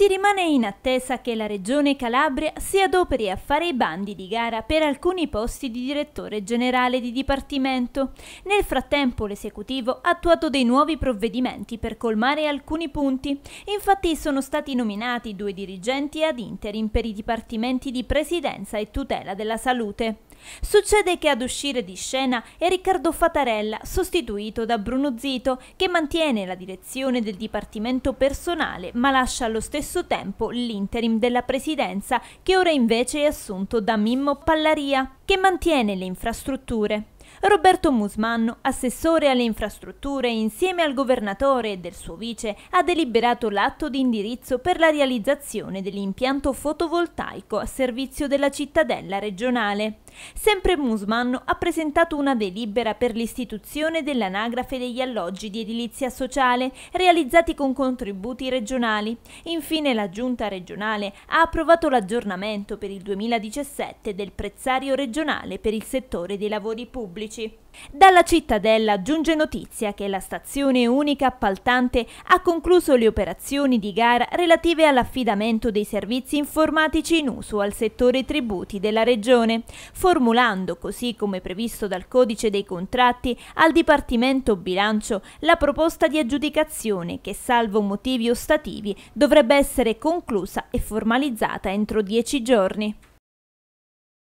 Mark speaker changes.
Speaker 1: si rimane in attesa che la Regione Calabria si adoperi a fare i bandi di gara per alcuni posti di direttore generale di dipartimento. Nel frattempo l'esecutivo ha attuato dei nuovi provvedimenti per colmare alcuni punti. Infatti sono stati nominati due dirigenti ad interim per i dipartimenti di presidenza e tutela della salute. Succede che ad uscire di scena è Riccardo Fatarella, sostituito da Bruno Zito, che mantiene la direzione del Dipartimento Personale ma lascia allo stesso tempo l'interim della Presidenza, che ora invece è assunto da Mimmo Pallaria, che mantiene le infrastrutture. Roberto Musmanno, assessore alle infrastrutture, insieme al governatore e del suo vice, ha deliberato l'atto di indirizzo per la realizzazione dell'impianto fotovoltaico a servizio della cittadella regionale. Sempre Musman ha presentato una delibera per l'istituzione dell'anagrafe degli alloggi di edilizia sociale realizzati con contributi regionali. Infine la Giunta regionale ha approvato l'aggiornamento per il 2017 del prezzario regionale per il settore dei lavori pubblici. Dalla cittadella giunge notizia che la stazione unica appaltante ha concluso le operazioni di gara relative all'affidamento dei servizi informatici in uso al settore tributi della regione formulando, così come previsto dal codice dei contratti, al Dipartimento Bilancio la proposta di aggiudicazione che, salvo motivi ostativi, dovrebbe essere conclusa e formalizzata entro dieci giorni.